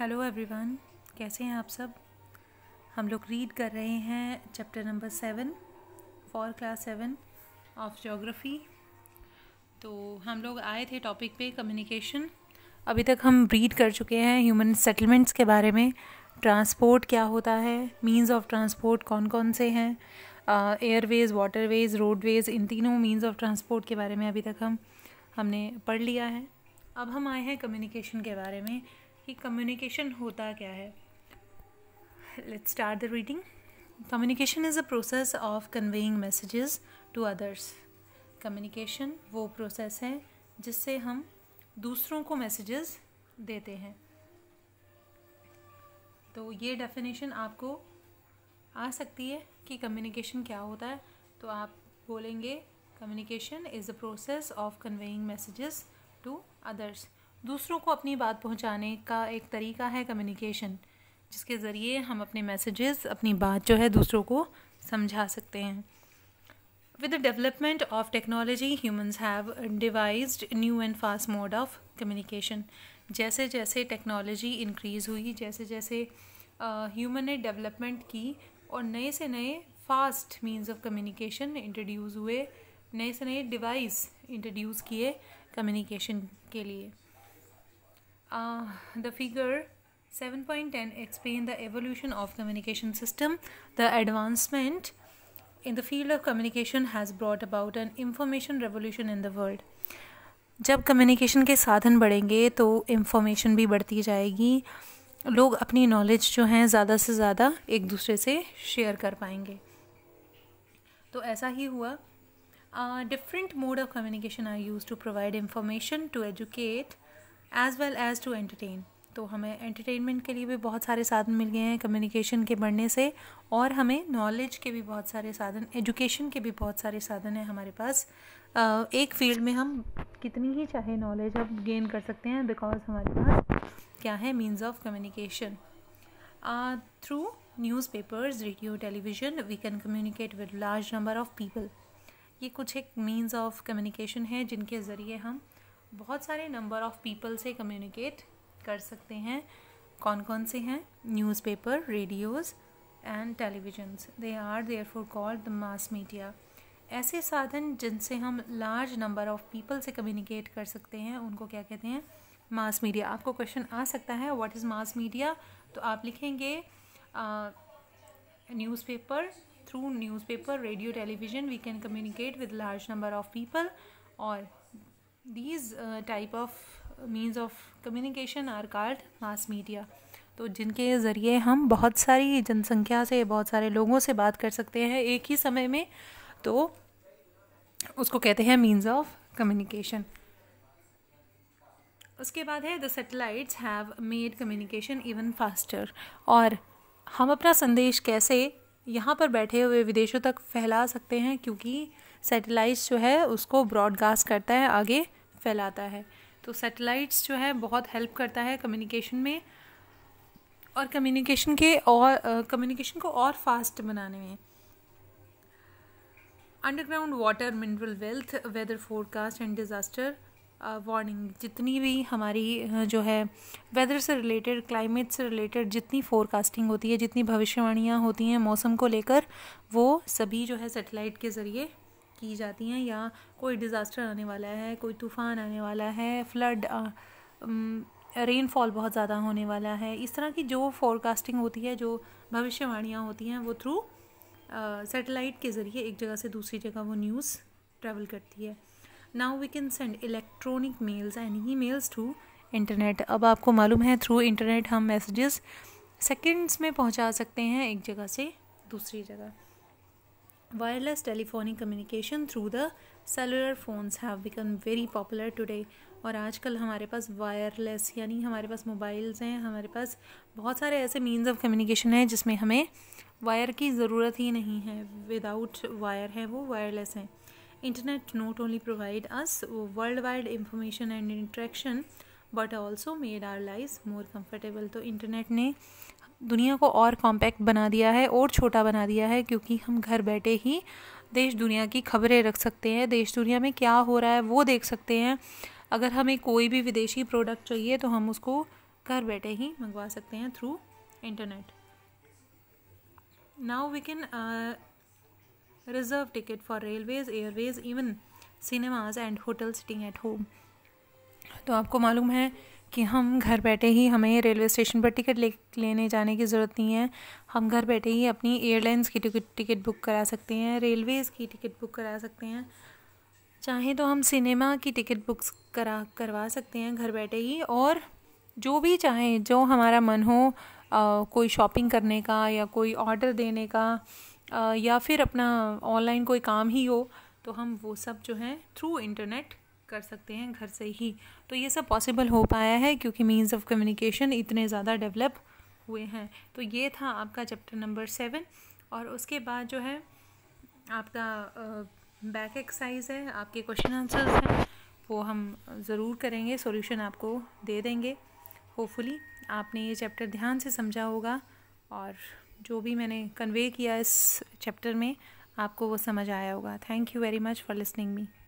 Hello everyone कैसे हैं आप सब हम लोग रीड कर रहे हैं chapter number seven for class seven of geography तो हम लोग आए थे टॉपिक पे कम्युनिकेशन अभी तक हम रीड कर चुके हैं ह्यूमन सेटलमेंट्स के बारे में ट्रांसपोर्ट क्या होता है मींस ऑफ ट्रांसपोर्ट कौन कौन से हैं एयरवेज़ वाटरवेज़ रोडवेज़ इन तीनों मींस ऑफ ट्रांसपोर्ट के बारे में अभी तक हम हमने पढ़ लिया है अब हम आए हैं कम्युनिकेशन के बारे में कि कम्युनिकेशन होता क्या है let's start the reading communication is a process of conveying messages to others communication वो प्रोसेस है जिससे हम दूसरों को मैसेजेस देते हैं तो ये डेफिनेशन आपको आ सकती है कि कम्युनिकेशन क्या होता है तो आप बोलेंगे communication is a process of conveying messages to others दूसरों को अपनी बात पहुंचाने का एक तरीका है कम्युनिकेशन जिसके ज़रिए हम अपने मैसेजेस अपनी बात जो है दूसरों को समझा सकते हैं with the development of technology humans have devised new and fast mode of communication जैसे जैसे टेक्नोलॉजी इंक्रीज हुई जैसे जैसे ह्यूमन ने डेवलपमेंट की और नए से नए fast means of communication introduce हुए नए से नए डिवाइस इंट्रोड्यूस किए कम्युनिकेशन के लिए uh, the figure 7.10 explain the evolution of communication system the advancement in the field of communication has brought about an information revolution in the world जब communication के साधन बढ़ेंगे तो इन्फॉर्मेशन भी बढ़ती जाएगी लोग अपनी नॉलेज जो हैं ज़्यादा से ज़्यादा एक दूसरे से शेयर कर पाएंगे तो ऐसा ही हुआ different mode of communication are use to provide information to educate as well as to entertain तो हमें एंटरटेनमेंट के लिए भी बहुत सारे साधन मिल गए हैं कम्युनिकेशन के बढ़ने से और हमें नॉलेज के भी बहुत सारे साधन एजुकेशन के भी बहुत सारे साधन हैं हमारे पास एक फील्ड में हम कितनी ही चाहे नॉलेज अब गेन कर सकते हैं बिकॉज हमारे पास क्या है means of communication through papers radio television we can communicate with large number of people ये कुछ एक मीन्स ऑफ कम्युनिकेशन है जिनके ज़रिए हम बहुत सारे नंबर ऑफ़ पीपल से कम्युनिकेट कर सकते हैं कौन कौन से हैं newspaper radios and televisions they are therefore called the mass media ऐसे साधन जिनसे हम लार्ज नंबर ऑफ़ पीपल से कम्युनिकेट कर सकते हैं उनको क्या कहते हैं मास मीडिया आपको क्वेश्चन आ सकता है व्हाट इज़ मास मीडिया तो आप लिखेंगे newspaper through newspaper radio television we can communicate with large number of people और these uh, type of uh, means of communication are called mass media तो जिनके ज़रिए हम बहुत सारी जनसंख्या से बहुत सारे लोगों से बात कर सकते हैं एक ही समय में तो उसको कहते हैं मीन्स ऑफ कम्युनिकेशन उसके बाद है the satellites have made communication even faster और हम अपना संदेश कैसे यहाँ पर बैठे हुए विदेशों तक फैला सकते हैं क्योंकि सैटेलाइट्स जो है उसको ब्रॉडकास्ट करता है आगे फैलाता है तो सैटेलाइट्स जो है बहुत हेल्प करता है कम्युनिकेशन में और कम्युनिकेशन के और कम्युनिकेशन uh, को और फास्ट बनाने में underground water mineral wealth weather forecast and disaster warning जितनी भी हमारी जो है वेदर से रिलेटेड क्लाइमेट से रिलेटेड जितनी फोरकास्टिंग होती है जितनी भविष्यवाणियाँ होती हैं मौसम को लेकर वो सभी जो है सेटेलाइट के ज़रिए की जाती हैं या कोई डिज़ास्टर आने वाला है कोई तूफ़ान आने वाला है फ्लड रेनफॉल बहुत ज़्यादा होने वाला है इस तरह की जो फोरकास्टिंग होती है जो भविष्यवाणियाँ होती हैं वो थ्रू सेटेलाइट के ज़रिए एक जगह से दूसरी जगह वो न्यूज़ ट्रैवल करती है now we can send electronic mails and e mails through internet अब आपको मालूम है थ्रू इंटरनेट हम मैसेजेस सेकेंड्स में पहुंचा सकते हैं एक जगह से दूसरी जगह Wireless telephonic communication through the cellular phones have become very popular today. और आजकल हमारे पास वायरलेस यानी हमारे पास मोबाइल्स हैं हमारे पास बहुत सारे ऐसे मीन्स ऑफ कम्युनिकेशन हैं जिसमें हमें वायर की ज़रूरत ही नहीं है विदाउट वायर है वो वायरलेस हैं internet not only provide us world wide information and interaction but also made our life more comfortable तो इंटरनेट ने दुनिया को और कॉम्पैक्ट बना दिया है और छोटा बना दिया है क्योंकि हम घर बैठे ही देश दुनिया की खबरें रख सकते हैं देश दुनिया में क्या हो रहा है वो देख सकते हैं अगर हमें कोई भी विदेशी प्रोडक्ट चाहिए तो हम उसको घर बैठे ही मंगवा सकते हैं through internet now we can reserve ticket for railways airways even cinemas and hotel sitting at home तो आपको मालूम है कि हम घर बैठे ही हमें रेलवे स्टेशन पर टिकट ले लेने जाने की ज़रूरत नहीं है हम घर बैठे ही अपनी एयरलाइंस की टिकट टिकट बुक करा सकते हैं रेलवेज़ की टिकट बुक करा सकते हैं चाहे तो हम सिनेमा की टिकट बुक करा करवा सकते हैं घर बैठे ही और जो भी चाहे जो हमारा मन हो आ, कोई शॉपिंग करने का या कोई ऑर्डर देने का आ, या फिर अपना ऑनलाइन कोई काम ही हो तो हम वो सब जो है थ्रू इंटरनेट कर सकते हैं घर से ही तो ये सब पॉसिबल हो पाया है क्योंकि मीन्स ऑफ कम्युनिकेशन इतने ज़्यादा डेवलप हुए हैं तो ये था आपका चैप्टर नंबर सेवन और उसके बाद जो है आपका बैक एक्सरसाइज है आपके क्वेश्चन आंसर्स हैं वो हम ज़रूर करेंगे सॉल्यूशन आपको दे देंगे होपफुली आपने ये चैप्टर ध्यान से समझा होगा और जो भी मैंने कन्वे किया इस चैप्टर में आपको वो समझ आया होगा thank you very much for listening me